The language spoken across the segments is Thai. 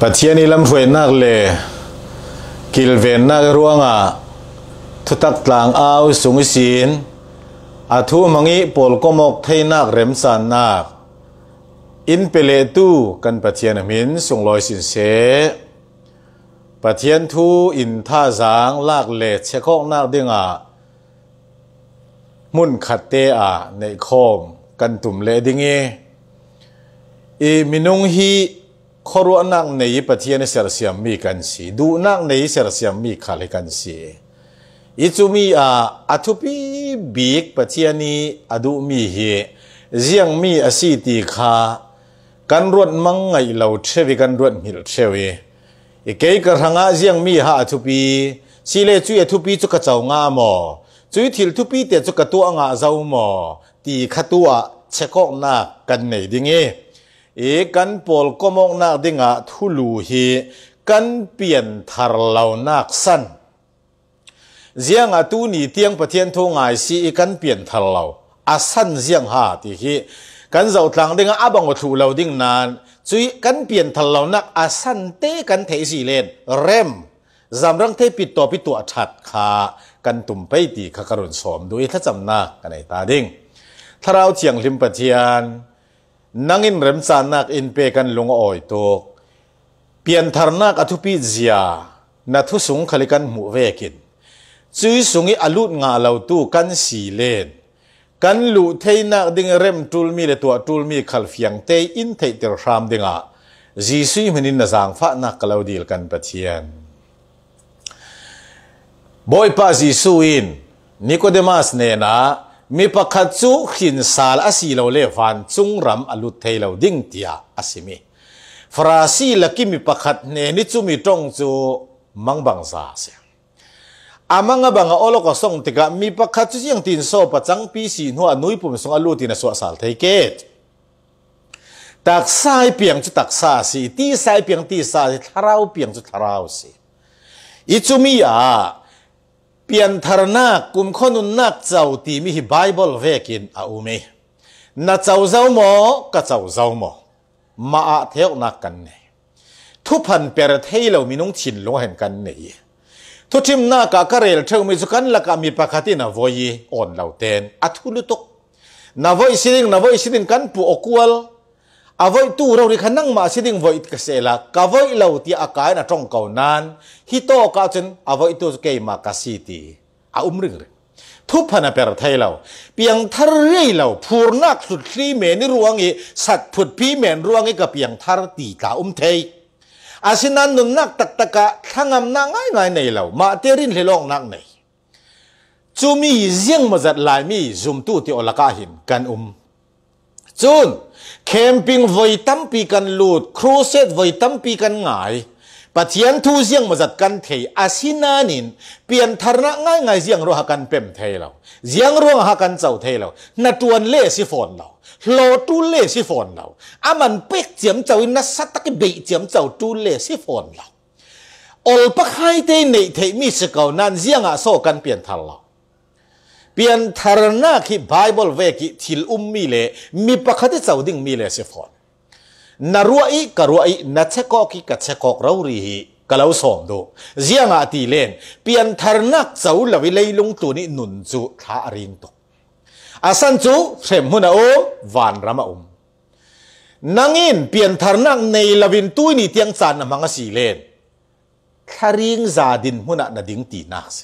ปัจเจียนี้ลำเวนนักเลกิลเวนนักร่วงอ่ะทุตักตลางเอาสูงสีนอาทุมังอีปอลก็มกเทนักเรมสันนักอินเปเลตูกันปัจเจียนมินส่งลอยสินเสปัจเจียนทูอินท่าสางลากเลเชคอกนักดิงอ่ะมุ่นขัดเตอะในคอมกันตุ่มเลดิงเออีมินุงฮีขรัวนักในประเทศเสียเสียมีกันสีดูนักในเสียเสียมีขาเลกันสีอิจุมีอาอาทุบีบีกประเทศนี้อดูมีเหี้ยเสียงมีอาศิตีคากันรวดมังไงเราเชวิกันรวดมิลเชวีอีกเอกระหังอาเสียงมีฮาอาทุบีสิเลจุยอาทุบีจุกเจ้างามอจุยทิลทุบีเตจุกตัวงาเจ้ามอตีขัตัวเชก็กนากันไหนดิเงี้เอกันปอลก็มองนักดิงะทุลูฮีกันเปลี่ยนทารเลาหนักสั้นเสียงอาตูนี่เตียงประเทศนทงไอซีกันเปลี่ยนทารเลาอาสั้นเสียงหาดีฮีกันเจ้าทางดิงะอับังวัตถุเลาดิงนานจุยกันเปลี่ยนทารเลาหนักอาสั้นเตกันเทสีเลนเร็มจำรังเทปิดตัวปิดตัวฉัดขากันตุ่มไปตีขากรุนสมด้วยถ้าจำนากันในตาดิงถ้าเราเจียงลิมปะเทียนนังอินเริ่มสานักอินเปกันลงอ่อยตัวเปี่ยนทารนักอธุพิจยานัทุสุงขลิกันมุเวกินซื้อสงอิอัลุดงาเหล่าตู้กันสีเลนกันลุเทนักดิ่งเริ่มทูลมีเลตัวทูลมีขลฟียงเตอินเทตติร์ามดิ่งะจีซุยมันินนะจงฟะนักเหล่าดีลกันเปะเทียนบอยปาจีซุยนิโคเดมัสเนน่า mi pakhat chu hin sal a si lo le van chungram a lut thei lo ding tia a si mi farasi laki mi pakhat ne ni chu mi tong chu mang bang za se amanga banga olo ko song tika mi pakhat chu yang tin so pa chang pi si nu a nui pum song a lu tin a so sal thei ke tak sai piang chu tak sa si ti sai piang ti sa tharau piang chu tharau si ichumi a เปลี่ยนทารนักกุมขนุนนักเจ้าตีมีไบเบิลเวกินอาอุเมนักเจ้าเจ้าหมอกเจ้าเจ้าหมอมาเทวนักกันเนี่ยทุพันเปรเทเรามีนุ่งชินลงเห็นกันเนี่ยทุทิมนากากระเรลเชิงมีสุกันละกามีปากตินาวอยอ่อนเหล่าเตนอัทุลุตกนาวอยสิ่งนาวอยสิ่งกันปูอควล avoi tu ro ri khanang ma siding voit ka sela ka voi lo ti akai na tong kau nan hi to ka chen avoi tu ke ma ka si ti a um ring re thu phana per thai lo piang thar rei lo phur nak su tri me ni ruang e sat phut pi men ruang e ka piang thar ti ta um thei asinan nun nak tak taka thangam na ngai ngai nei lo ma te rin hlelong nak nei chu mi jiang ma zat lai mi zum tu ti olaka hin kan um จุนเคมปิงไว้ตั้มปีกันลูดครูเซตไว้ตั้มปีกันง่ายปัเจียนทูเสียงมาจัดกันเทยอาศินานินเปลี่ยนธรณะง่ายง่ายเสียงรัวกันเป็มเทยเราเสียงรัวหักกันเจ้าเทยเรานาตวนเล่สิฟอนเราโลตูเล่สิฟอนเราอามันเป็กเจียมเจ้านัสตักเบียเจียมเจ้าตูเล่สิฟอนเราอลปักไฮเตนในเทยมีสเกานันเสียงอาโซกันเปลี่ยนทันเราเปียนทารนาคีไบเบิลเวกิทิลอุมมีเลมีปกติสาวดิ่งมีเลเสียฟอนนารัวอีกรัวอีนัชกอกิกัชกอกเรารีฮีกล่าวสอมดูเจียงอาตีเลนเปียนทารนักสาวลวิเลยลงตัวนี้นุนจูทารินตกอาสันจูเสมหุนาโอวานรามาอุมนังอินเปียนทารนักในลวินตุวนี่เตียงจานมังสีเลนทาริงซาดินหุนานาดิ่งตีนักเส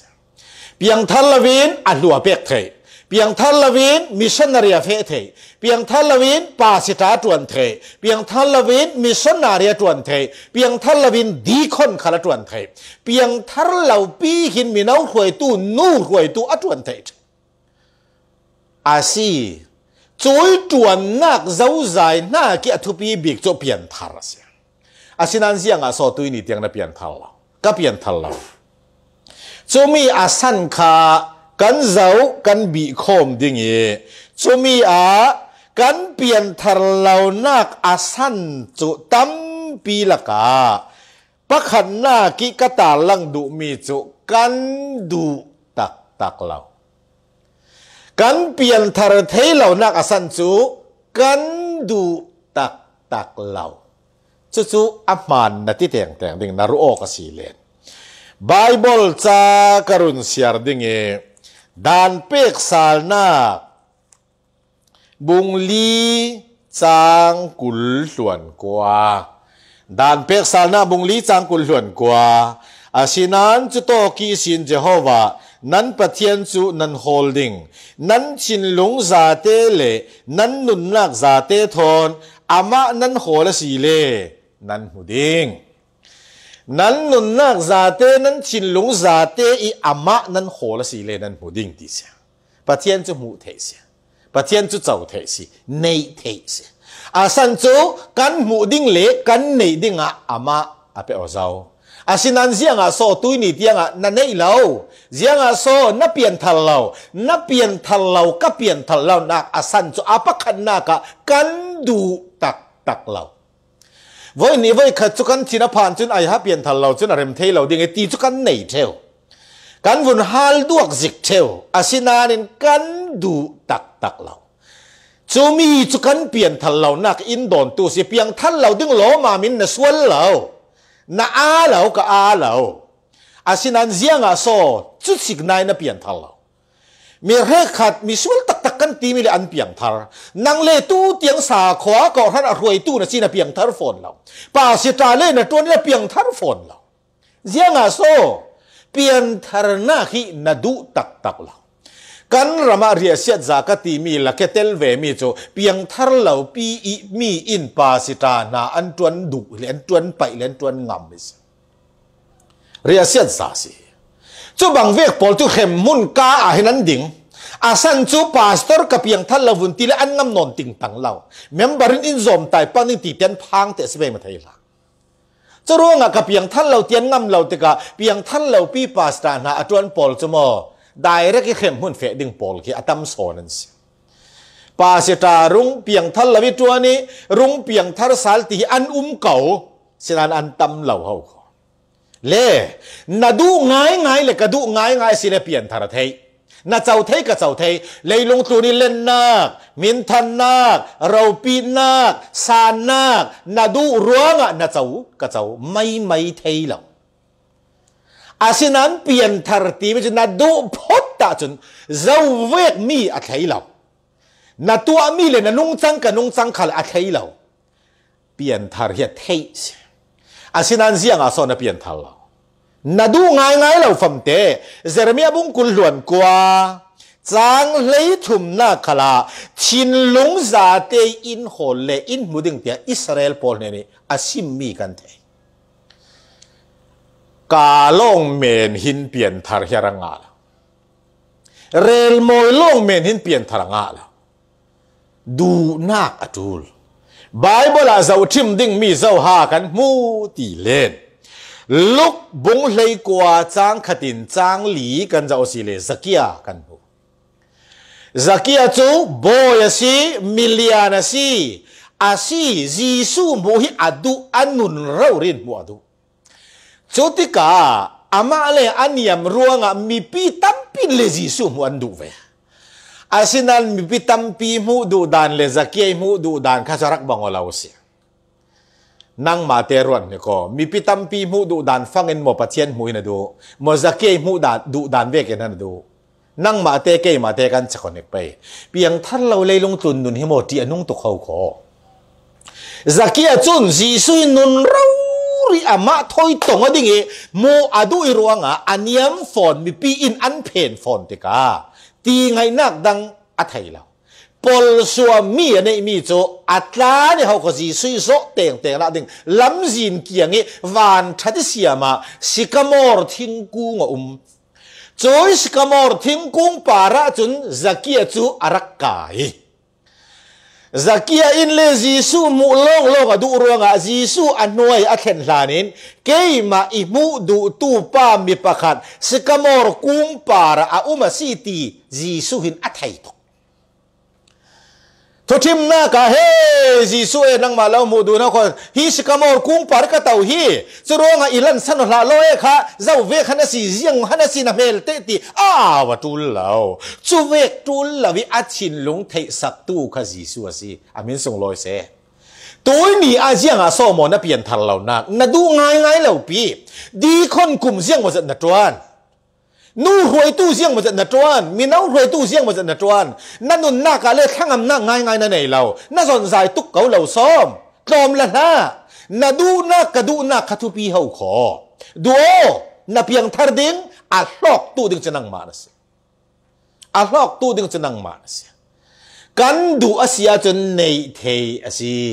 เียงทัลลวินอันดัวเปกเทยเพียงทัลลวินมิชชันนารีเฟเทเพียงทัลลวินปาสิตาตวนเทเพียงทัลลวินมิชชันนารีตวนเทเพียงทัลลวินดีคนขลตวนเทเพียงทัลเหล่าปีหินมีน้าหวยตู้นู่หวยตู้อตวนเทอาซีจุยตวนนักเจ้าใจนักกี่ทุปีบิกจบเพียงทาร์เสียอาซีนันเสียงอาสอตุยนี่เตียงนับเพียงทัลละก็เพียงทัลละจูมีอาสันคากันเจ้ากันบีคมดิ่งเอจูมีอากันเปลี่ยนทารเหล่านักอาสันจุตั้มปีละกาปะขันนากิกตาลังดูมีจุกันดูตักตักเรากันเปลี่ยนทารเทเหล่านักอาสันจุกันดูตักตักเราจุจุอามานนาที่แต่งแต่งดิ่งนารุโอกสีเลน Bible sa karun siyar dingi dan pek sal na bungli sang kulhuan kwa dan pek sal na bungli sang kulhuan kwa asinan chuto ki sin jehova nan pathian chu nan holding nan chin lung za te le nan nun lak za te thon ama nan hola si le nan huding นั้นนุนนักซาเตนั้นชินหลงซาเตอีอามะนั้นโหละสีเลนั้นหูดิ่งดีเสียประเทียนจะหูเทเสียประเทียนจะเจ้าเทเสียในเทเสียอาสันจูกันหูดิ่งเลกันในดิ่งอะอามะอะเปอเจ้าอาสินันเสียงอาโซตุยนี่เดียงอะนั่นไอเลาเสียงอาโซนับเปลี่ยนทัลเลานับเปลี่ยนทัลเลาก็เปลี่ยนทัลเลานักอาสันจูอาปะขันนักกันดูตักตักเลาวันนี้วันขัดจุกันชินัผ่านจนไอฮับเปลี่ยนทันเราจนอารมณ์เทเยาดิ่งไอตีจุกันไหนเทียวกันวุ่นฮัลดวกจิกเทียวอาศินานินกันดูตักตักเราจูมีจุกันเปลี่ยนทันเรานักอินโดนตูสิเพียงทันเราดิ่ง้อมามินนสวนเราน้าอาเราก็อาเราอาศินันเสียงอาโซจุดสิกนายนเปลี่ยนทันเรามีเรขัดมีสวลตักตักกันตีมีเลอันเปียงทารนางเลตู้เตียงสาขวากอท่านอรวยตู้นะซีนะเปียงทารฝนเราป่าสยตาเล่นะตัวนี้เปียงทารฝนเราเสียงอาโซเปียงทารนาขีนาดูตักตักเรากันรามาเรียเสียจากตีมีละเกเตลเวมีโจเปียงทารเราปีอีมีอินป่าสยตานาอันตวนดุเลนตวนไปเลนตวนงำมิสเรียเสียจากสิจู่บางเวกพอลจูเข้มมุนกาอาเฮนันดิงอาสันจู่พาสเตอร์กับยังทัลลาวุนตีและอันงำนอนติงตังเราเมมเบอรนอินซอมตายปานิตีเตียนพังเตสเบย์มาไทยละจู่ร่วงกับยังทัลลาเตียนงำเราติกาเพียงทัลลาปีพาสตานาอัจวนพอลจูมอได้เรกเข้มมุนเฟดิงพอลกีอัตมสอนนส่นปาเสตารุงเพียงทัลลาวิตัวนี้รุงเพียงทัลสัลตีอันอุ้มเก่าเสนาอันตำเหล่าเขา le na du ngai ngai le ka du ngai ngai si le pian thar thei na chau thei ka chau thei le lung tu ni len nak min than nak rau pi nak san nak na du ruanga na chau ka chau mai mai thei lo asinan pian thar ti bi na du phot ta chun zau vek mi a thei lo na tu mi le na nung chang ka nung chang khal a thei lo pian thar hi thei อาศินันเซียงอาซอนเปลี่ยนทัลลนาดูง่ายง่ายเราฟังเตะเจรมีอบุงกุลหลวนกว่าจางเลยถุมนาคลาชินลงซาเตยอินโฮเลอินมุดิงเตียอิสราเอลพอลเนี่อาศิมีกันเตกาลงเมนหินเปลี่ยนทารเฮรังอาลเรลมอยลงเมนหินเปลี่ยนทารังอาลดูนาอดูล Bible a zo chim ding mi zo ha kan mu ti len lúc bung lê qua trang khatin trang lý kan zo si le zakia kan bu zakia chu boy si million si asi jisu mu hi adu anun rorin mu adu chutika ama le aniam ruanga mi pi tampin le jisu mu andu ve อาสินันมีพิตัมพีมูดูดานเลซักกยมูดูดานข้าจรักบังอลาวเสียนังมาเตรวนเนี่ยก็มีพิตัมพีมูดูดานฟังเงินหมอปะเทียนมุยนะดูมอจากกยมูดานดูดานเวกันนะดูนังมาเตเกยมาเตกันสะกคนไปเพียงท่านเราเลยลงทุนนุนให้หมดที่อนุงตุกเขาขอซักียจุนสีสุยนุนเราริอามะถอยตรงอดิ่งเอโมอาดูอีรัวงอ่ะอันยฟอนมีปีอินอันเพนฟอนติกาตีไงนักดังอัฐไทยเราปอลสัวมีในมีโจอัตลาเนี่ยเขาก็จีสุยโซเต่งเต่งละดึงลำจีนเกียงเงวันทัดเสียมาสิกามอร์ทิ้งกูงอุมจอยสิกามอร์ทิ้งกุ้งปาระจุนจักียจูอารักกายจักียอินเลจีสูมุลงลงอดูรวงอจีสูอันนวยอัเข็นลานินเกยมาอิมูดูตูป้ามีประคัดสิกามอร์กุ้งปาระอุมาสีตีจีสุหินอัไทยทุกทิมนาก็เฮจีสุเอนังมาเล้วมูดูนะคนฮิสกามอร์กุ้งปาร์กตาวฮีสุรองอิลันสันหลาลอยค่ะเจ้าเวกันนสียังฮันนสินาเมลเตติอาวตุลเลาจูเวกตุลเลาวิอาชินลงเทศตูค่ะจีสุสิอามินส่งลอยเสตัวนี้อาเจียงอาโซมอนะเปลี่ยนทันเหล่านักนัดูง่ายง่ายเหล่าปีดีคนกลุ่มเจียงว่าจันัดวันนู่หวยตู้เสียงมาจากนัดจวนมีน้ารวยตู้เสียงมาจากนัดจวนนั่นนุ่นหน้ากาเล่ทั้งอำนาจง่ายง่ายนั่นเองเราน่าสนใจตุกเขาเราซ้อมตอมละหน้านาดูหน้ากระดูหน้าคาทุปีเฮาขอดูนาเพียงทารดิงอัลลอกตู้ดึงจะนั่งมานสิอัลลอกตู้ดึงจะนั่งมานสิกันดูอาเซียจนในเทอาสิ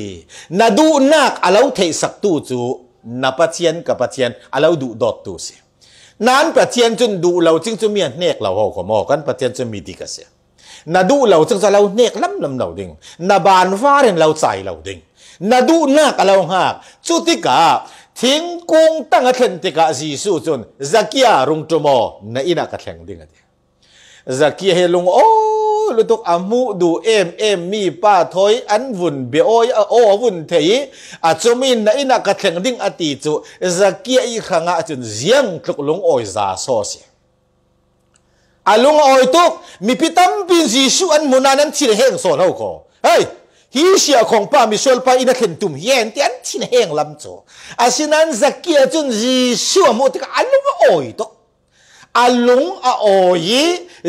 นาดูนักอาเลาเทสักตู้จูนาปจเจียนกับปจเจียนอาเลวดูดอดตู้สินั้นประเทียนจนดูเราจึงจะมีเนกเราหอกมอกันประเทียนจะมีดีกเสียนาดูเราจึงจะเราเนกล้ำลำเราดิงนาบานฟ้าเรนเราใ่เราดิงนาดูนักเราหักจุติกาทิ้งกงตั้งอันติกาสีสูจนจักียรุงจมอในอินักแข่งดิ่งอะไรจักียเฮลุงโอลุตุกอามูดูเอ็มเอ็มมีป้าทอยอันวุ่นเบโอยโอวุ่นเทียอาจมินในนักแข่งดิ้งอติจูจะเกียอีขังอาจนเสียงทุกลุงโอยซาโซเสียอาลุงโอยตุกมีพิตัมปินจีชูอันมุนานั้นชิลเฮงโซนเอาโคเฮ้ยฮิเชียของป้ามิชลไปอินักเห็นตุ่มเย็นที่อันชิลเฮงลำโจอาชินันจะเกียจนจีชูมุติกอาลุงโอยตุกอาลุงอาโอยี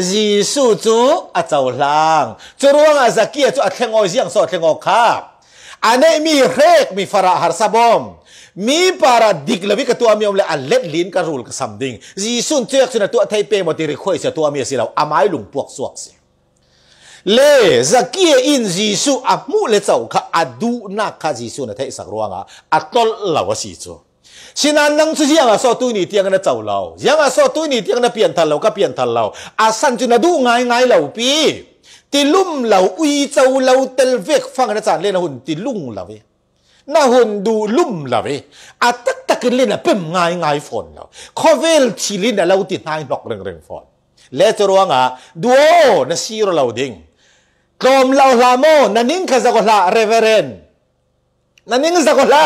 จีสูจูอาเจ้าลางจรวงอาสกีจูอาเทงโอเสียงสดเทงโอคาบอันนี้มีเรกมีฟาราฮาร์ซาบอมมีปาราดิกลวิกตัวมีอมเลอัเล็ดลินกระรูลกับซัมดิงจีสุนเจือกสุนตัวไทเปมติริคอยเสียตัวมีสิเราอามายลุงพวกสวกสีเลสักเียอินจีสุอามูเลเจ้าค่ะอดูนักค่ะจีสุนเทยสักรวงอ่ะอัตอลลาวสีจูฉันนั่งซื้อยังอ่ะสอตุนี่ที่ยังน่ะเจ้าเหล่ายังอ่ะสอตุนี่ที่ยังน่ะเปลี่ยนทันเหลาก็เปลี่ยนทันเหลาอาสันจุนัดูง่ายง่ายเหลาปีติลุ่มเหลาอุยเจ้าเหล่าเตลเวกฟังนะจานเล่นหุ่นติลุ่มเหล่าเวน่ะหุ่นดูลุ่มเหลาเวอาตักตักเล่นน่ะเป็นง่ายง่ายฝนเหล่าคอเวลทีลิน่ะเราติดง่ายนกเริงเริงฝนและจะรู้ว่าดูนะสีรเราดิงกลมเราลาโมนั่นนิ่งข้าจะก็ลาเรเวเรนนั่นนิ่งจะก็ลา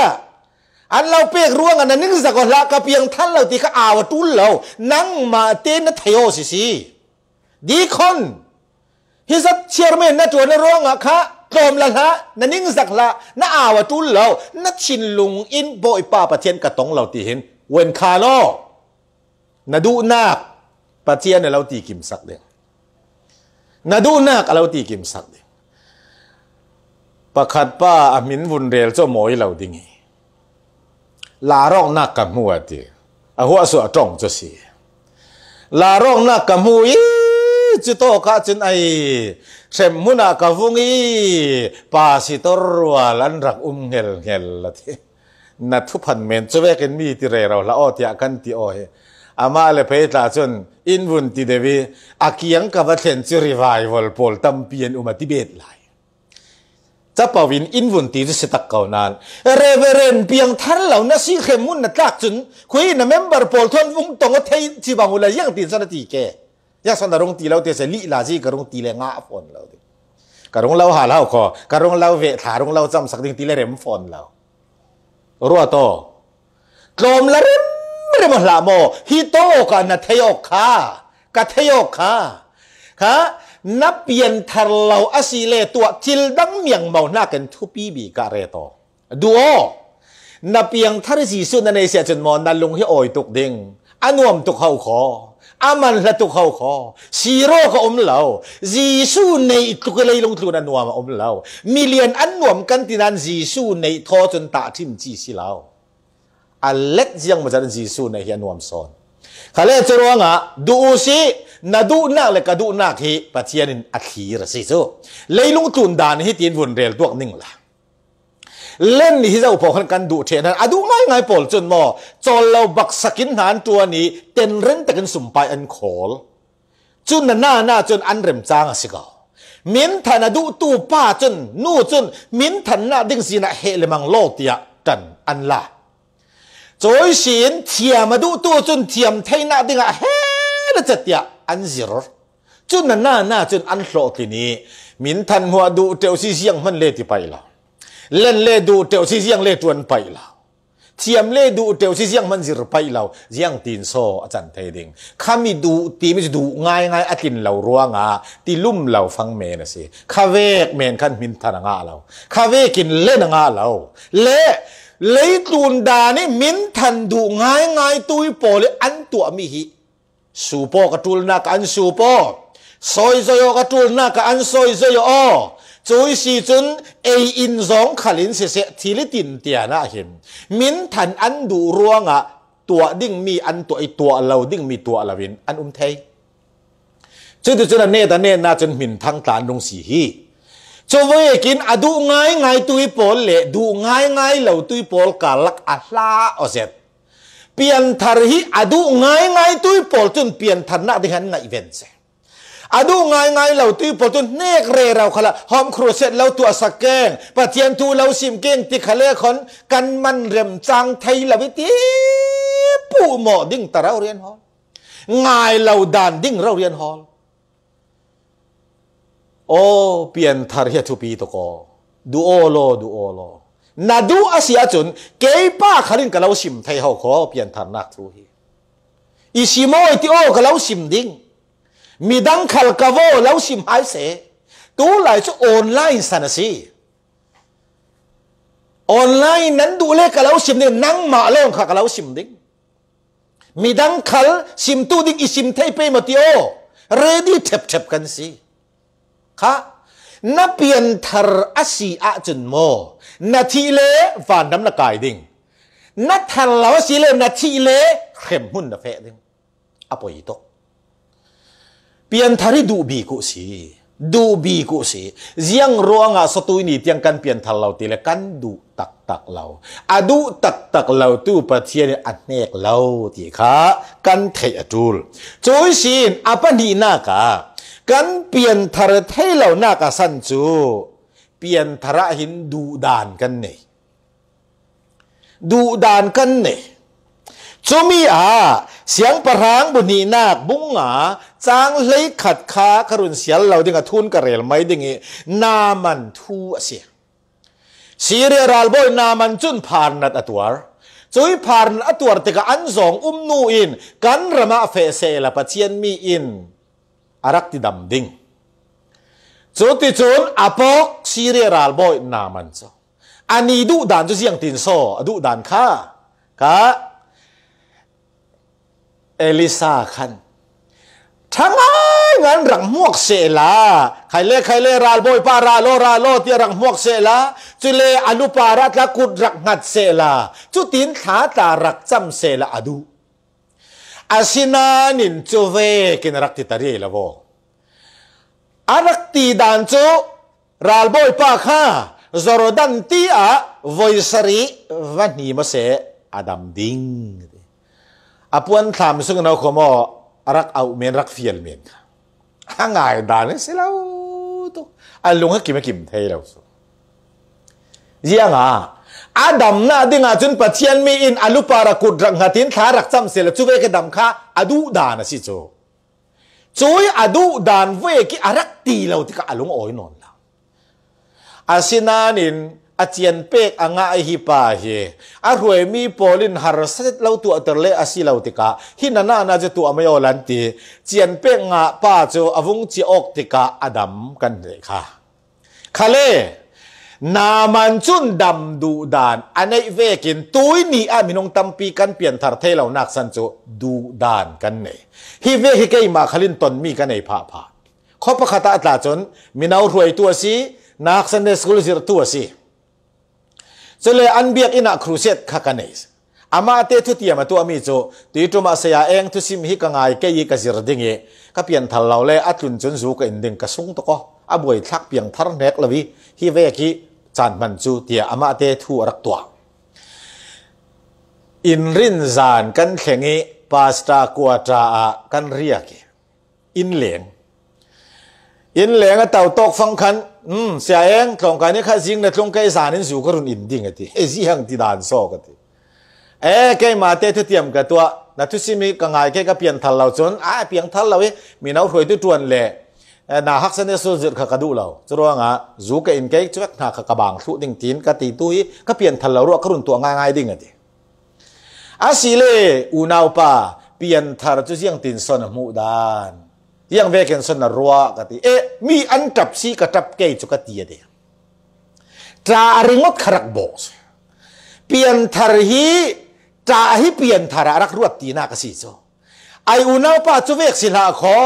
อันเราเปียกร่วงอันนั้นนึกสักละกะเพียงท่านเราตีขาอาวตุลเรานั่งมาเต้นนัทโยสิสิดีคนฮิสัตเชียร์เมนนัจวนร่วงอะคะตอมละละนั่นนิ่งสักละน่าอาวตุลเรานัทชินลุงอินโบอิป้าประเทียนกระตงเราตีเห็นเวนคาโลนาดูนาคปะเทียนเราตีกิมสักเดียนาดูนาคเราตีกิมสักเดียประคัดป้าอามินวุนเรลเจ้าหมอยเราดิงีลารองนักกับมัวดีอหัวสุดตรงจะสีลารองนักกับมูอีจิโตกาจินไอเสมมุนักฟุงยีปาสิตรัาลันรักอุ้มเงลเงลละทีนัทุพันเมนจะเวกันมีติเรเราละออที่กันติโอเฮอามาเลเพตาจนอินวุนติเดวีอากียงกับเทนซิริไววอลโพลตัมเปียนอุมาติเบตไลจะเป่าวินอินวุ่นตีจะตักเก่านานเรเวเรนเพียงท่านเหล่านั้นสิเข้มมุ่นนักลักจุนคุยนะเมมเบอร์โปลทอนวุ่งตรงเทียนที่บางอุลายังตีสันตีแกยังสันดรงตีเราเตเสลีลาจีกรงตีเลงาฟอนเราดิกรงเราหาเราขอกรงเราเวทารงเราจำสักดิ้งตีเลเรมฟอนเรารัวโตโกลมละเรมเรมหลาโมฮิโตกันนะเทยอกคากะเทยอกคาค่ะนับเปลี่ยนทาเลาอาศิเลตัวจิลดังเมียงเมาหน้ากันทุปีบีกาเรตอดูอนับเปียงทารสีสุนันเสียจนมอนนั่นลงให้อ่อยตุกเด้งอันวมตุกเขาขออามันละตุกเขาขอซีโร่ก็อมเหลาจีสู้ในตุกเลยลงทุนอันวมอมเหลามีเลียนอันวมกันตินันจีสู้ในทอจนตาทิมจีสิเหลาอันเล็กยังมาจากจีสู้ในเฮียนวมสอนขาเลจรวงอ่ะดูสินาดูนักเลยกระดูนักเ่ปัจจียนอัคีรสิโซเลยลงตุนดานเ้ตีนวนเรียลตัวนึ่งละเล่นนี่จะอุปกรณ์กันดูเทนั้นอดูง่ายง่ายปอลจนมอจนลเราบักสกินหานตัวนี้เต็นเร่นต่กันสุ่มไปอันคอลจุนนหน้าหน้าจนอันเริ่มจางสิก็มิ้นทันดูตู้ป้าจนนู่จนมิ้นทันน่ะดิ้งสีน่ะเฮเลมังโลเดียกันอันละจอยสินเทียมาดูตู้จนเทียมไทยน่ะดิ้งอ่ะเฮลจัดเตียอันซิรจุนน่าน่าจุนอันโลกินี้มินทันหัวดูเตียวซีเซียงมันเลติไปละเล่นเลดูเตียวซีเซียงเลตวนไปละเทียมเลดูเตียวซีเซียงมันซิรไปลราเซียงตีนโซอาจารย์เทดิงข้ามีดูตีม่ดูง่ายง่ายอากินเหล่ารัวงาตีลุ่มเหล่าฟังเมนะสิข้าเวกเมนขันมินทันงาเราข้าเวกินเล่นงาเราเละเลยตูนดานี่มินทันดูง่ายง่ายตุยโปเลยอันตัวมีฮีสูโปกระตูลนักอันสูโปซอยซอยกระตูลนักอันซอยซอยอ๋อจุยสีจุนเออินสองขลินเสเสทีลิตินเตียนะเห็นมินทันอันดูร่วงอ่ะตัวดิ่งมีอันตัวไอตัวเราดิ่งมีตัวเราวินอันอุ้มเทยจุดจุดนนัเนตเนน่าจนมินทางการลงสีฮีจะ่ากินอดูง่ายง่ายตุยปอลเลดูง่ายง่ายเราตุยปอลกาลักอัลลาอเซตเปลี่ยนทาร์ฮีอดูง่ายง่ายตุยปอลจนเปลี่ยนทานาดิฮันในอีเวนต์อดูง่ายง่ายเราตุยปอลจนเนกเรเราขละหอมครัวเสร็จเราตัวสักแกงปะเทียนทูเราสิมเก่งติคะเลคอนกันมันเริ่มจางไทยละวิธีปู่หมอดิ้งตะเราเรียนฮอลง่ายเราดานดิ้งเราเรียนฮอลโอ้เปลี่ยนทาร์ฮีทุปีตกอดูโอโลดูโอโลนาดูอาศัยจุนเกย์ป้าขารินกับเราสิมไทยเขาขอเปลี่ยนฐานนักทูฮีอิสิโมอิติโอกับเราสิมดิ้งมีดังขัลกาวเราสิมหายเสตัวไหล่วออนไลน์สันสีออนไลน์นั้นดูเลขกับเราสิมดิ้งนั่งมาเล่นกับเราสิมดิ้งมีดังขัลสิมตูดิ้งอิสิมไทยไปมาติโอเรดี้เทบเทบกันสิค่ะนับเปลี่ยนทาร์อาศัอาจุนโมนาทีเลฟานน้ำละกายดิ่งนัดทันเราสีเลนาทีเลเข้มหุ่นนะเฟะดิ่งอปอยตกเปียนทารีดูบีกุสี ดูบีกุสีเจียงรัวงาสตุนี่เตียงกันเปียนทันเราตีเล่กันดูตักตักเราอดูตักตักเราตู้ปะเทียนอันเนกเราตีขากันเทอดูลจอยสินอปนีนากากันเปลี่ยนทารีเทเรานากาสันจูเปลี่ยนทระหินดูดานกันเนี่ยดูดานกันเนี่ยจุมีอาเสียงประหางบุนีนาคบุ้งอาจางเลยขัดขาครุนเสียงเราดิ้งทุนกระเรียลไม่ดิ้งนามันทูเสียสีเรียรัลบอยนามันจุนผ่านนัดอตัวจุยผ่านอตัวติกอันสองอุ้มนูอินกันระมาเฟเซละปะเชียนมีอินอารักติดำดิ้งจุดที่จุดอพอกซีเรียรัลบอยนามันซอันนี้ดูดันจะเสียงตินโซดูดันค่ะค่ะเอลิซาคันทั้งไงงั้นรังหวกเสลาใครเล่ใครเล่ราลบอยปาราโลราโลที่รังหวกเสลาจุเลอนุปารัตละกุดรักงัดเสลาจุตินขาตารักจำเสลาอดูอาชินานินจูเวกินรักติตาเรลวออารักตีดานจูรัลบอยปากฮาจรดันตีอาวยสรีวันนี้มาเสอาดัมดิงอพวนทามสุกนอาคมอรักเอาเมนรักเฟียลเมนห่างไงดานเสลาตุอันลุงฮักกิมกิมเทเราสุยังอ่ะอาดัมน่าดิงอาจุนปัจเจียนมีอินอลุปารักุดรังหัดินทารักจำเสลจูเวกดัมค่าอดูดานสิจู chuối à đủ đàn về cái à rắc tì lâu thì cả lúng ổi nón là à xin anh in à tiền pek à ngã hi pa hi à rồi mi polin har sát lâu tụ tờ lệ à xí lâu thì cả hi nà nà nà cho tụ mấy ô lan tì tiền pek ngã pa cho à vung chi ốc thì cả à đầm cần đấy cả khá lệ นามันจุนดำดูดานอันไนเวกินตุยนี่อามินงตัมปีกันเปลี่ยนทาร์เทเหล่านักสันจุดูดานกันเนฮิเวฮิเกมาขลินตนมีกันในผาผาขอประคตาอัตลาจนมินเอารวยตัวสีนักสันเดสกุลสิรตัวสีจะเลยอันเบียกอินักครูเซตขากันเนสอามาเตทุติยมาตัวมีจุตีตัวมาเสียเองทุสิมฮิกังไงเกยิกสิรดิงเอกับเปลี่ยนทาร์เหล่าเลอัตุนจนสูกันดิงกระสุงตะก็อบวยทักเปียนทาร์เนกลวิฮิเวกิจานบรรจุเตียอามาเตทูรักตัวอินรินจานกันแข่งอีปาสตากัวตราอากันเรียกอินเหลียงอินเหลียงเต่าตกฟังคันอืมเสียเองตรงกันนี้ข้าจิงนะตรงกันสานินสูกรุนอินดิ่งกันทีเอซิ่ังติดานโซกันทีเอ้แกมาเตทุเตียมกันตัวนัทุสิมีกังไงแกก็เปลี่ยนทัลเราจนอ่าเปลี่ยนทัลเราเอ้มีน้ารวยตวจวนเล่นาฮักเซนสุเจุดขดูเราจรวงอ่ะจูเกินเก๊กจุดหนาขกบังสุดิ่งตีนกติตุยก็เปลี่ยนทะเลรัวกรุ่นตัวง่ายๆดิ่งอ่ะอาศิเลอุนาวปาเปลี่ยนทาร์จุดยังติงสนมุดานยังเวกันสนรัวกติเอ๊มีอันกับซีกับทับเก๊จุกตีเดียตราริงดขรักบอสเปลี่ยนทาร์ฮีตราฮีเปลี่ยนทาร์รักรวบตีนากสีโซไออุณาป้าจุเวกสิลาขอ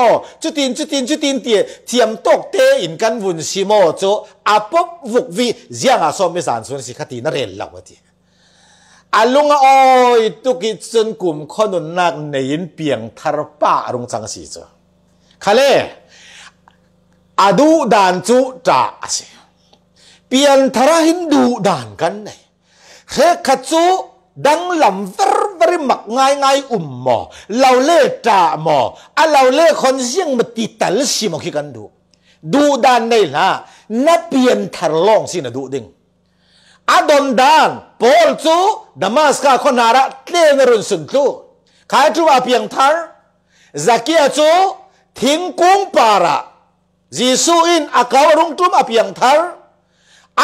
จุตินจุตินจุตินเตียเทียมตกเตอินกันวุ่นชิโมจจอาปบวุกวิเจียงอาสมิสานส่วนสิคตินเรนหล่าวทีอาลุงอ้อยตุกิจนกลุ่มคนนักในยินเปียงทารป้าอรุงจังสีเุคาเลอาดูดานจุตาสิเปียนทาราหินดูดานกันเลยเัขจูดังลำเวรริมักง่ายง่ายอุ่มหมอเราเล่จ่าหมออะเราเล่คนเสียงมติแต่ลสิมอกิกันดูดูด้านในนะนับเปลี่ยนทารลองสินะดูดิ่งอาดอนดานปอลจูดามัสกาคนนาระเตนรุนสุนทูขายจูอาเพียงทาร์จักียจูทิ้งกุ้งปาระยิสูอินอากาวรุงตุ้มอาเพียงทาร์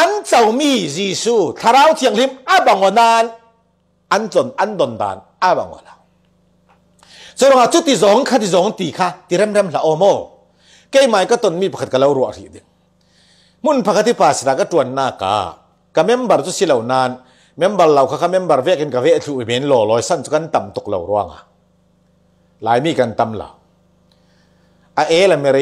อันเจ้ามียิสูทาราวเทียงลิมอาบังอนัน안전안돈단아방와라저롱아저티종카티종티카티램램라오모게이마이가톤미바카갈라우루아히데문바카티파스라가투안나가멤버저실라우난멤버라우카카멤버베켄가베투벤로로이산주간땀똑라우로앙아라이미간땀라아에라메리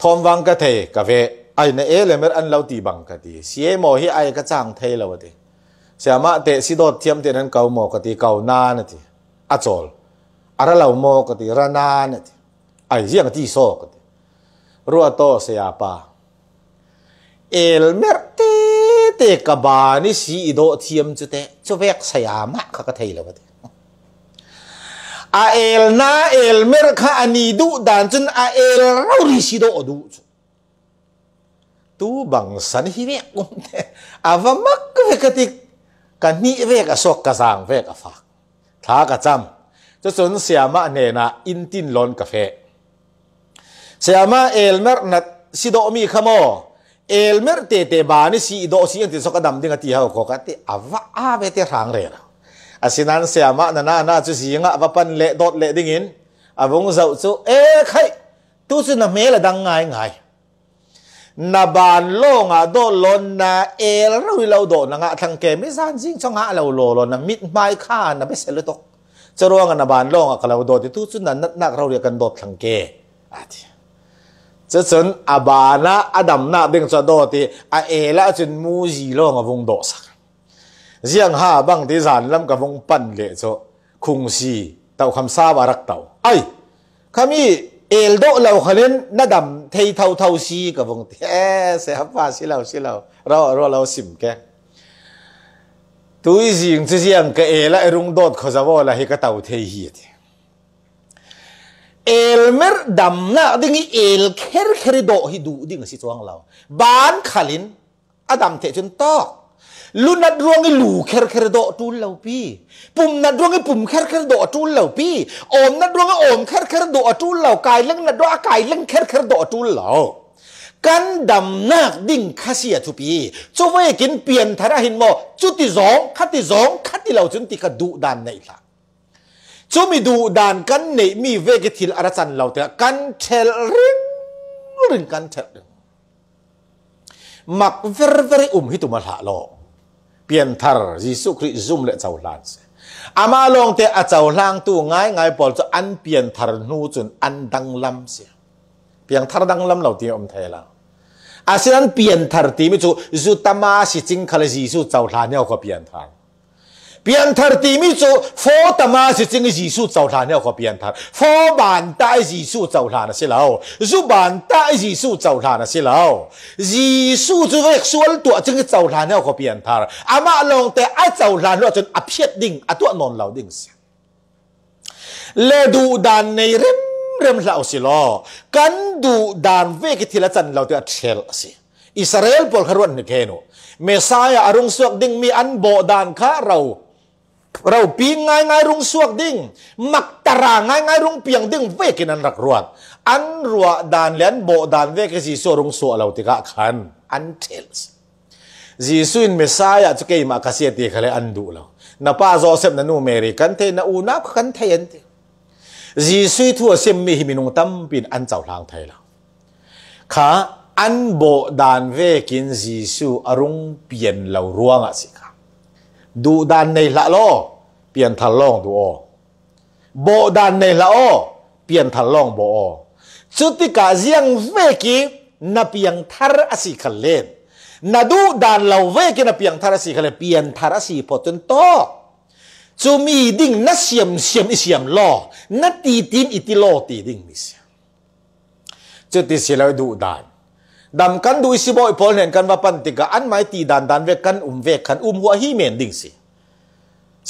thom wang ka the ka ve ai na e lemer an lo ti bang ka ti cmo hi ai ka chang thei lo de สยามเตะสิโดดเทียมเตะนั้นเกาหมอกติเกานานะทีอาจอลอาระเหล่าหมอกติระนานะทีไอเสียงที่โซกติรัวโตเสียปาเอลเมรเตเตกบานิสีโดเทียมจุดเตจุเวกสยามะขะกะเทยแล้วทีอาเอลนาเอลเมรคาอันีดูดันจนอาเอลเราดิสิโดดูตูบังสันฮิเวกุมเตะอาวมักเวกติกกันนี่เวกอสกกระซางเวกอฟักท้ากระจำจะสนเสียมาเนนะอินตินลอนกาแฟเสียมาเอลเมอร์นัดสิโดมีขโมเอลเมอร์เตเตบานิสีโดสิอันติสกดัมดิ่งตีเฮาขกัติอาวะอาเวเตทังเรนะอาสินันเสียมานานานาจุสีงะวปันเละดดเละดิ่งินอาวงเจ้าจูเอ้ใครต้สินะเมละดังไงไงนาบานโลงอ่ะโดลนนะเอลเราเราโดนงะท้งเกมิซานซิงช่องฮะเราโลลนะมิดไม้ข้านะไม่เสร็จเลยตกจะรวงันนาบานโลงอ่ะเราโดนที่ทุกสุนันนักเราเรียกกันโดดท้งเกอ่ะทีจะสนอาบานะอาดัมนาเด้งจะโดดที่อาเอแลจนมูจีโลงอ่ะวงโดสักเสียงฮาบังที่สานลำกับวงปั่นเละโจคุงซีเต่าคำซาบารักเต่าไอ้ขมีเอลโดเราขนนนดำเทเท่าเท่าซีกับวงเทเสียฟ้าสิเราสิเราเราเราเราสิมแกตัวจริงที่เสียงก็เอละรุ่งโดดเขาจะว่าละไรกระเต่าเทเฮียเอลเมรดำนะดิ้งเอลเครเครโดฮิดูดิ้งสิจวงเราบ้านขลินอดัมเทจนตอกลุนัดรวงไอหลูเคร์เคร์โดตูเหล่าพี่ปุ่มนัดรวงไอ้ปุ่มเคร์เคร์โดตูเหล่าพี่อมนัดรวงไอ้อมเคร์เคร์โดตูเหล่ากายเล่งนัดรวงกายเล่งเคร์เคร์โดตูเหล่ากันดำนักดิ่งคาเสียทุปีช่วยกินเปลี่ยนทาราหินโมจุดที่สองขัดที่สองขัดที่เหล่าจทติกระดูดันในลักช่วยมีดูดันกันในมีเวกิทิลอาราซันเหล่าแต่กันเชลริงริงกันเชลริงมักเวรเวรอุ่มให้ตุมาหละลอ pian thar Giêsu Christ zum le chau lan se ama long te a chau lang tu ngai ngai pol cho an pian thar nu chun an dang lam se pian thar dang lam lo ti om the la a se an pian thar ti mi chu zu tama si ching khale Giêsu chau lan ne ko pian thar เปียนทาร์ตีมิจูฟอตมาสิจึงยิสูเจ้าวทานเนี่ยก็เปียนทาร์ฟอบานตายิสูเจ้าวทานสิเล่วจูบานตายิสูเจ้าวทานสิเล่วยิสูจูเอกส่วนตัวจึงเจ้าวทานเนี่ยก็เปียนทาร์อามาลงแต่ไอเจ้าวทานเราจนอภิเษกดิ่งอตัวนอนเหลาดิ่งเสียเลดูดานในเริ่มเริ่มเล่าสิล้อกันดูดานเวกิทิละจันเราตัวเชลสิอิสราเอลบอลขารวนนึกเห็นูเมสายอารุงสวกดิ่งมีอันโบดานข้าเราเราปีงายงายรุงสวกดิ่งมักตารางายงายรุงเปียงดิ่งเวกินันรักรวดอันรัวดานเลียนโบดานเวกสิโซรุงสวกเราติกะขัน u n t i l ลส์ีสุนเมสายาจะเกี่ยมาคาเสียตีเขะเลอันดูเรานับป้าโจเซฟนันอเมริกันเทนอูนักกันเทนจีสุยทั่วเซมมีหิมินงตั้มปินอันเจ้าทางไทยเราขาอันโบดานเวกินซีสุอรุงเปลี่ยนเรารวงอ่ะสิค่ะดูดันในละโลเปลี่ยนทันล่องดูอโบดันในละ้อเปลี่ยนทันล่องโบอสุดที่กาเสียงเวกีนับียงทารสิขเลนนัดูดันเราเวกินับียงทารสิขเลนเปลี่ยนทารสิพอจนโตจูมีดิ่งนัเสียมเสียมอิเสียมล่อนัตีตินอิติโลตีดิ่งมิเสียจุดที่เสียเราดูดันดำกันดูสิบอยพอลเห็นกันว่าปันติกาอันไม่ตีดันดันเวกันอุ้มเวกันอุ้มหัวฮีเมนดิ้งสิ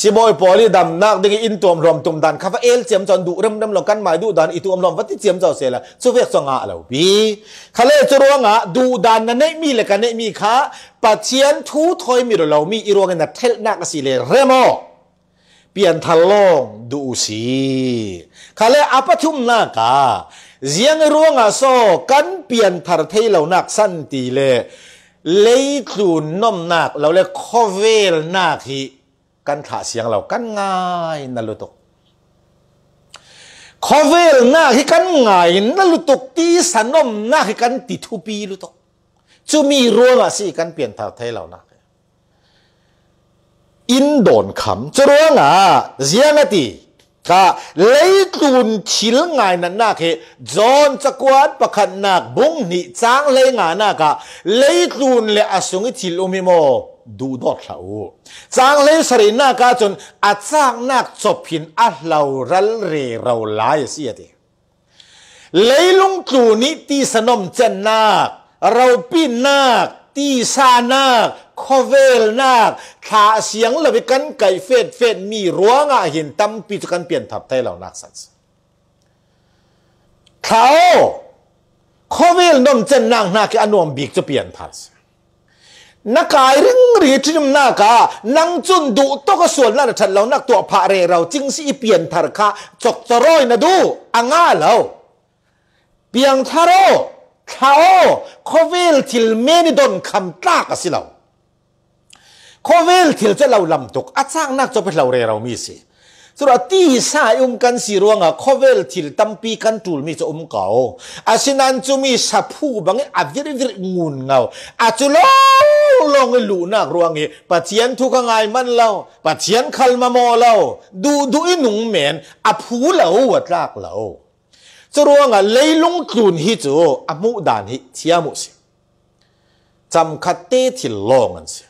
สิบอยพอลีดำนักดิงอินตัวมรอมตุมดันข้าวเอลเจียมจอนดูเริ่มดำห่มลงกันหมายดูดันอีตัวมรอมวัดที่เจียมเจ้าเสียละสุเวกสงาเหล่าบีข้าเลจรวงะดูดันนั้นไม่มีเลยกันไม่มีข้าปัจเจียนทูถอยมีเรามีอีรวงกันนัดเทลนักสิเลเรมอเปลี่ยนทะลองดูสิขาเลอปะทุมนากาเสียงร่วงอ่ะโซกันเปลี่ยนทารเทเหล่านักสั้นตีเลยเลยจูนน้มนักเราเลยคอเวลนักฮีกันขาเสียงเรากันง่ายนั่นลุตกคอเวลนักฮีกันง่ายนั่นลุตกตีสนมนักฮีกันติทุปีลุตกจะมีร่วงอ่ะสิกันเปลี่ยนทารเทเหล่านักอินโดนคำจะร่วงอ่ะเสียงอ่ะตีถ้าเลยตูนชิลงายนันนักเหจอนจะกวาดประคันนักบุ้งนี่จ้างเลยงานนักะ เลยตูนเลยอสุงิชิลอมิโมดูดอดเขาจางเลยสรินักจนอาจางนักจบพินอัลเลารัลเรเราลายเสียดีเลยลุงตูนิตีสนมเจนนักเราปีนักตีซานักขเวลนักขาเสียงละไปกันไก่เฟดเฟดมีรัวงาหินตั้มปีกันเปลี่ยนทับไทยเหล่านักสัตว์เขาขเวลนมเจนนางนาคอนวมบีกจะเปลี่ยนทัศนักกายริงรีจิมนากานังจุนดุตกส่วนนั่นฉันเรานักตัวพระเรเราจึงสิเปลี่ยนทารคาจกจะร้อยนะดูอ่างาเราเปียงทารโอเขาขเวลทิลเมนิดนคำตากสิเราขคเวลทิลจะเราลำตกอาจางนักจะไปเราเรเรามีสิสระตีสายุมกันสิรวงอะขคเวลทิลตั้มปีกันตูลมีจะอมเก่าอาชินันจะมีสับผู้บางอาวิริริงูเงาอาจุลลงลูนักรวงอีปัจเจียนทุกงายมันเล่าปัจเจียนคัลมาโมเล่าดูดูอีหนุ่งเหม็นอาผูเล่าวัดรากเล่าจรวงอะเลยลงต่นฮิจูอามุดานฮิเทียมุสิจำคัดเตทิลลงอันสิ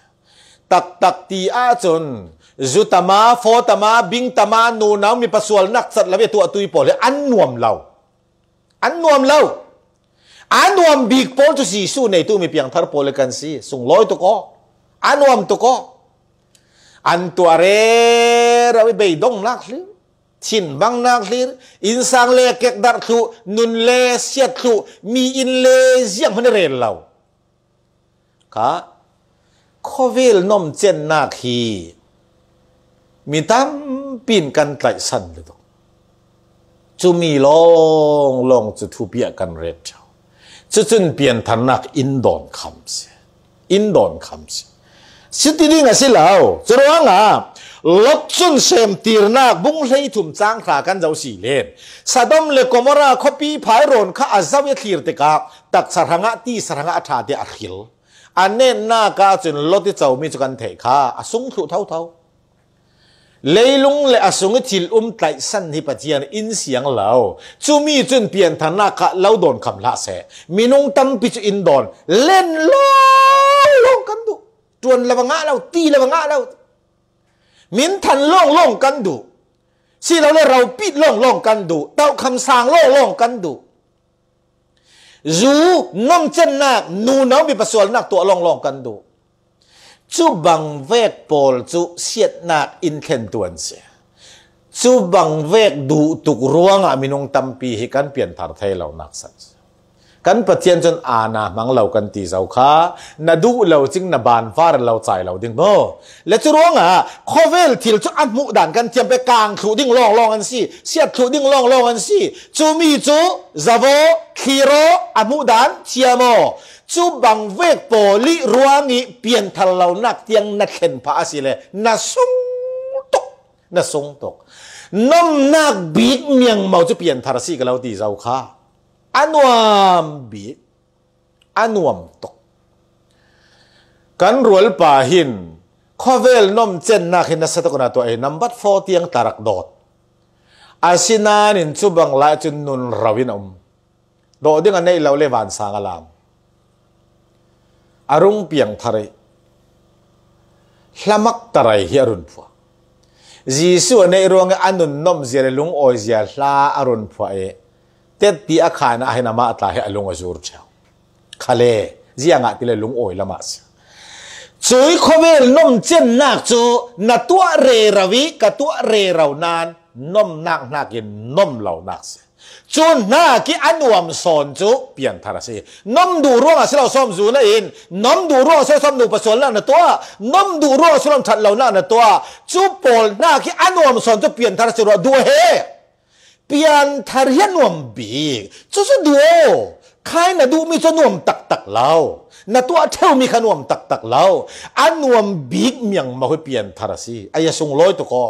ตักตักตีอาจนจุตมาโฟตมาบิงตมาโนูนามีปัสสาวะนักสัตว์ละเวตัวตุยปอเลยอันนวมเราอันนวมเราอันนวมบิกปอลทุสีสูในตัวมีเพียงทารปอลกันสิสุงลอยตุกออันนวมตุกออันตัวเรราไปดงนักสิชินบังนักสิอินสังเลกเกดักสุนุนเลเสียสุมีอินเลเสียงพันเรนเราค่ะขววเวลนมเจนนาคีมีตั้มปีนกันไกลสันเลยตจูมีลองลองจะทูเบียกันเร็ดเจ้าจะจนเปลี่ยนทันนักอินดอนคำเสียอินดอนคำเสียสิ่งดี่ง้สิเหล่าจะร้องอ่ะลดจนเสมตีรนักบุ้งเลยถุมจ้างขากันเจ้าสี่เล่นสะดมเลกมราคบีพายรอนข้าอาซาเวทีรติกาตักสระงะตีสระงะอาชาเดอคิลอันเน่นหน้ากาจนลดที่เจ้ามีจุกันเถคาอสงสุเท่าเท่าเลยลุงเลยอสุงจิลอุ้มไตสันที่ปัจจัยอินเสียงเหล่าจูมีจนเปลี่ยนฐานะกะเล่าโดนคำละเสมีนงตั้มปิจอินโดนเล่นล้อลงกันดูจวนละบังะเราตีละบังะเรามินทันล่องล่องกันดูสิเราเลยเราปิดล่องล่องกันดูเต้าคำสางล่องล่องกันดูรู้น้องเจนนักนูน้องมีประสวนนักตัวลองลองกันดูจูบังเวกปอลจูเสียดนักอินเทนตวนเสียจูบังเวกดูตุกรวงอ่ะมีนงตัมปีให้กันเปลี่ยนถาดไทยเรานักสัตกันปฏเญจนอาณามังเหล่ากันตีเสาขานาดูเหล่าจิงนาบานฟ้าเหล่าใจเหล่าดิ้งโมและจะร้องอ่ะโคเวลทิลจะอันมุดันกันเทียมไปกลางขูดิ้งลองลองกันสิเสียขถูดิ้งลองลองกันสิจูมีจูซาโวคีโรอันมุดันเทียมโมจูบังเวกโปลิรวงีเปลี่ยนทะเหล่านักเตียงนักเห็นพระสิเลยนะสุงตกนะสุงตกน้ำนักบีดเมียงเมาจะเปลี่ยนทารสีกับเราตีเสาขา anuam bi anuam tok kan rual pa hin khovel nom chen na khin na satak na to ai number 4 tiang tarak dot asinan in chu bang la chun nun rawin om do ding anei lo le van sang alam arung piang thare hlamak tarai hi arun phwa jisu anei rong anun nom zere lung oi zia hla arun phua e เต็ดปีอาคารนะไอ้นามาตาให้อลงอจูร์เช้าคาเล่ที่ยังอ่ะที่เลยลุงโอยละมาสจุยขเวลนมเจนนักจูนัตัวเรรวิกับตัวเรเรานานนมนักนักยินนมเหล่านักจูนนากี่อันวมสอนจูเปลี่ยนทารสีน้อมดูร่วงสิเราซ้อมจูนะอินน้อมดูร่วงสิเราซ้อมดูประสวนล่นะตัวน้อมดูร่วงสิเราถัดเหล่านันะตัวจูโปลนากี่อันวมสอนจูเปลี่ยนทารสีรอดูเฮเปียนทารียนวมบีกจุดเดียวใครนะดูมีจนวมตักตักเล่านะตัวเทวมีขนวมตักตักเล่าอันนวมบีกมียงมาคุยเปียนทารสีอายสงลอยตัวก็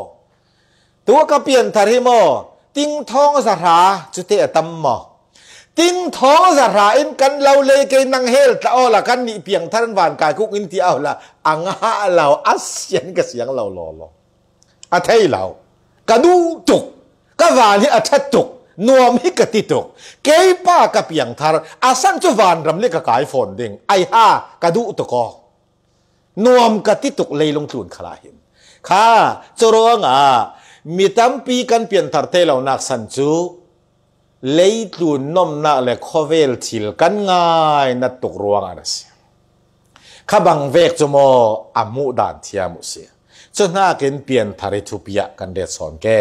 ตัวก็เปียนทารีมอติงทองสาราจุดเตะตัมมอติงท้องสาราอินกันเราเลยกันนังเฮลตะอละกันนี่เปียงท่านวานกายคุกอินที่เอาละอังหาเราอัศเซียนกับเสียงเราหล่อหล่ออาเทยเรากระดูจุกก็วานที่อัิตตกนวมิกติตกเกยป้ากับเปียงทารอาสันจวานรำเล็กกายฝนดิงไอฮ่ากระดูตกอนวมกติตกเลยลงทุนขลาหินข้าจรวงอ่ะมีตั้มปีกันเปลี่ยนทารเทล่านักสันจูเลยตุนนมนาเลคเวลทิลกันง่ายนัดตกรวงอะไรสิขบังเวกจมออามุดานเทียมุเสียจนน้าเกินเปลี่ยนทาริทุปยะกันเดสอนแก่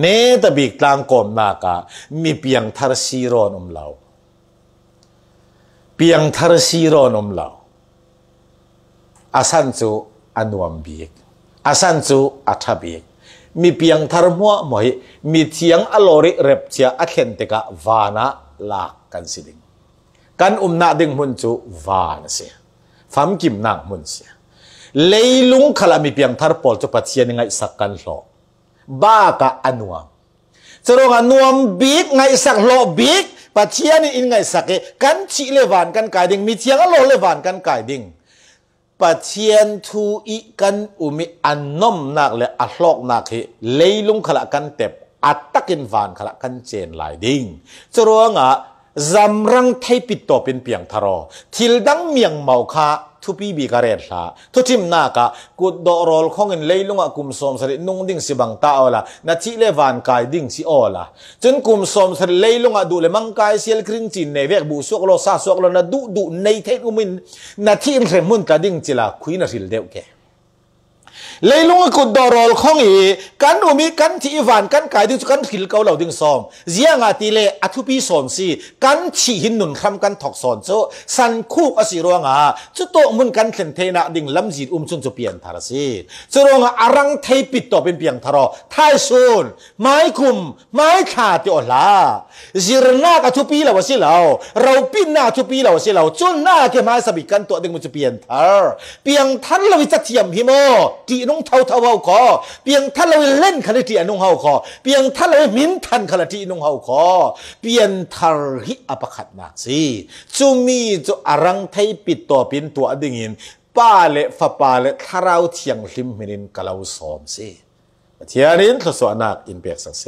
เนตบีกลางกมนากามีเปียงทารซีรอนอมเหลาเปียงทารซีรอนอมเหลาอาสันจูอันวมบีกอาสันจูอัฐบีกมีเปียงทารมัวมอยมีเทียงอโลริเรปเจียอัคเคนติกะวานะลากกันสิลิงกันอุมนาดึงมุนจูวานเสียฟัมกิมนางมุนเสียเลยลุงขลามีเพียงทาร์พอลจะปัจเจียนไงสักกันโลบ้ากะอนุมสรงอนุมบิ๊กไงสักโลบิ๊กปัจเจียนอินไงสักเอกันชีเลวันกันกายดิงมีเทียงอโลเลวันกันกายดิงปัจเจียนทูอีกันอุมิอันนมนักเละอโลกนักเฮเลยลุงขลักกันเต็บอัตตะกินวันขลักกันเจนหลายดิงสรงอ่ะจำรังไทยปิดตัวเป็นเพียงทารอทิลดังเมียงเมาคาทุปีบีการเรศละทุทิมนากะกุดดอรอลของเงินเลยลุงกุมสมสรินุ่งดิ้งสิบังตาอละนาทีเลวันกายดิ้งสิอ๋อละจนกุมสมสริเลยลุงดูเลมังกายเสียลครึ่งจีนเนเวกบุสวกโลซาสวกโลนาดูดูในเทนอุมินนาทีเอ็มเรมุนกะดิ้งจิลาคุยนาสิลเดวเกเลยลุงกุดดอรอลของเอกันอุมิกันที่อีวานกันกายดึงกันขิลเกาเหล่าดึงซอมเสียงอาตีเลอัทุพีสอนสิกันฉีหินหนุนคำกันถอกสอนโซสันคู่อสิรวงอาจุโตมุนกันเข็นเทนะดึงลำจีดอุ้มชุนจะเปลี่ยนทารสิจุรงอารังไทยปิดต่อเป็นเปียงทารอท้ายซนไม้คุม ไม้ขาดอลาจีรนาอัทุพีเหล่าเสิเหล่าเราปิ้นนาทุพีเหล่าเสิเหล่าจุนนาเกมาสบิกันตัวดึงมันจะเปลี่ยนทารเปียงทันเราวิจัดเทียมพิโมตีนนงเท่าเท่าเฮาขอเปียงถ้าเราเล่นคาิติอนุงเฮาขอเปียงถ้าเรามินทันคาิติอนุงเฮาขอเปียนทาริอปขัดมากสิจุมีจุอรังไทยปิดต่อป็นตัวดิ่งินป้าเละฟ้าป้าเละทาราวเทียงลิมมินินกะเลาสอมสิเทียรินทศวนักอินเปียกสังเส